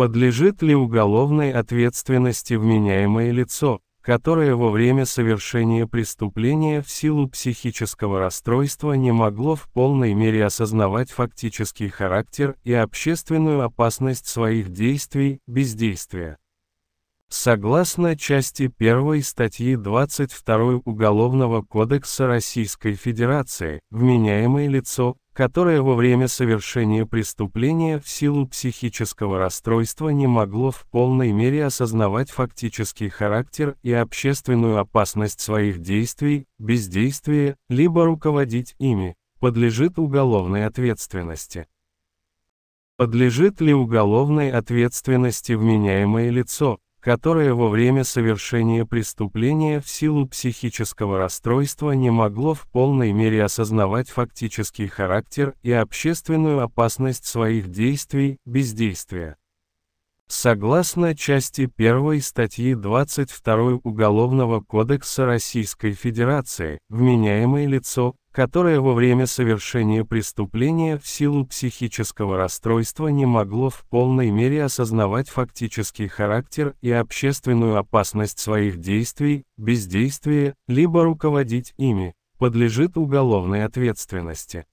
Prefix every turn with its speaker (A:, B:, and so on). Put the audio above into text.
A: Подлежит ли уголовной ответственности вменяемое лицо, которое во время совершения преступления в силу психического расстройства не могло в полной мере осознавать фактический характер и общественную опасность своих действий, бездействия. Согласно части 1 статьи 22 Уголовного кодекса Российской Федерации, вменяемое лицо, которое во время совершения преступления в силу психического расстройства не могло в полной мере осознавать фактический характер и общественную опасность своих действий, бездействия, либо руководить ими, подлежит уголовной ответственности. Подлежит ли уголовной ответственности вменяемое лицо, которое во время совершения преступления в силу психического расстройства не могло в полной мере осознавать фактический характер и общественную опасность своих действий, бездействия. Согласно части 1 статьи 22 Уголовного кодекса Российской Федерации, вменяемое лицо, которое во время совершения преступления в силу психического расстройства не могло в полной мере осознавать фактический характер и общественную опасность своих действий, бездействия либо руководить ими, подлежит уголовной ответственности.